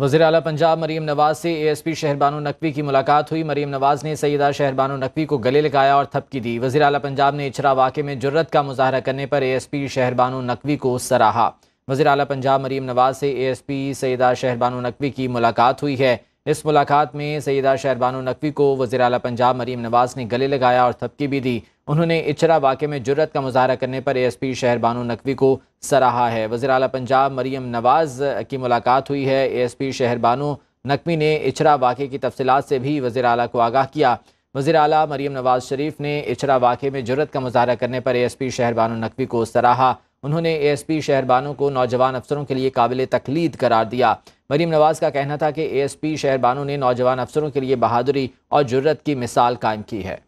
वजीर अल पंजाब मरीम नवाज से A S P Shehrbano Naqvi की मुलाकात हुई मरीम नवाज ने सईदा शहरबानो नकवी को गले लगाया और थपकी दी वजी अल पंजाब ने इचरा वाक़े में जुर्रत का मुजाहरा करने पर A S P Shehrbano Naqvi को सराहा वजी अल पंजाब मरीम नवाज से A S P Syeda Shehrbano Naqvi की मुलाकात हुई है इस मुलाकात में सैदा शहरबानो नकवी को वजी अल पंजाब मरीम नवाज ने गले लगाया और थपकी भी दी उन्होंने इचरा वाक़े में जुरत का मुजाहरा करने पर एएसपी शहर बानो नकवी को सराहा है वजी अल पंजाब मरीम नवाज़ की मुलाकात हुई है एएसपी शहर बानो नकवी ने इचरा वाक़े की तफसलत से भी वजी अल को आगाह किया वजी अल मरीम नवाज़ शरीफ ने इचरा वाक़े में जुरत का मुजाहरा करने पर पी शहर बानो नकवी को सराहा उन्होंने एएसपी शहरबानों को नौजवान अफसरों के लिए काबिल तकलीद करार दिया मरीम नवाज़ का कहना था कि एएसपी शहरबानों ने नौजवान अफसरों के लिए बहादुरी और जुर्रत की मिसाल कायम की है